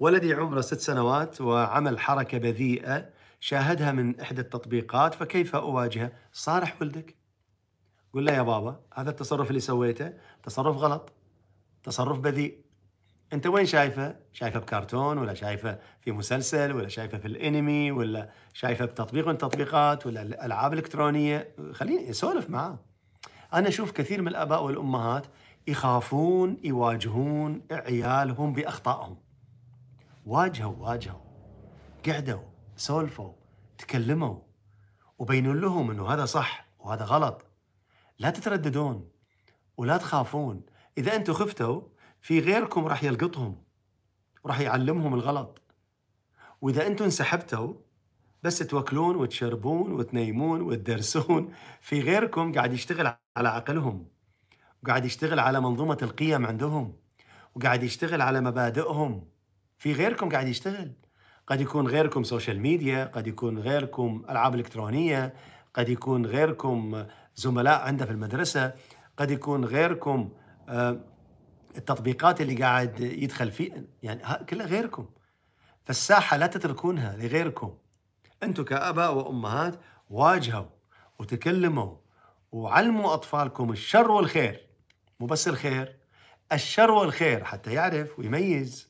ولدي عمره ست سنوات وعمل حركة بذيئة شاهدها من إحدى التطبيقات فكيف أواجهه؟ صارح ولدك قل له يا بابا هذا التصرف اللي سويته تصرف غلط تصرف بذيء انت وين شايفه؟ شايفه بكرتون ولا شايفه في مسلسل ولا شايفه في الانمي ولا شايفه بتطبيق من التطبيقات ولا الالعاب الالكترونيه خليني اسولف معاه. انا اشوف كثير من الاباء والامهات يخافون يواجهون عيالهم باخطائهم. واجهوا واجهوا قعدوا سولفوا تكلموا وبينوا لهم انه هذا صح وهذا غلط لا تترددون ولا تخافون اذا انتم خفتوا في غيركم راح يلقطهم وراح يعلمهم الغلط واذا انتم انسحبتوا بس توكلون وتشربون وتنيمون وتدرسون في غيركم قاعد يشتغل على عقلهم وقاعد يشتغل على منظومه القيم عندهم وقاعد يشتغل على مبادئهم في غيركم قاعد يشتغل قد يكون غيركم سوشيال ميديا قد يكون غيركم العاب الكترونيه قد يكون غيركم زملاء عنده في المدرسه قد يكون غيركم آه، التطبيقات اللي قاعد يدخل فيه يعني كلها غيركم فالساحه لا تتركونها لغيركم انتم كاباء وامهات واجهوا وتكلموا وعلموا اطفالكم الشر والخير مو بس الخير الشر والخير حتى يعرف ويميز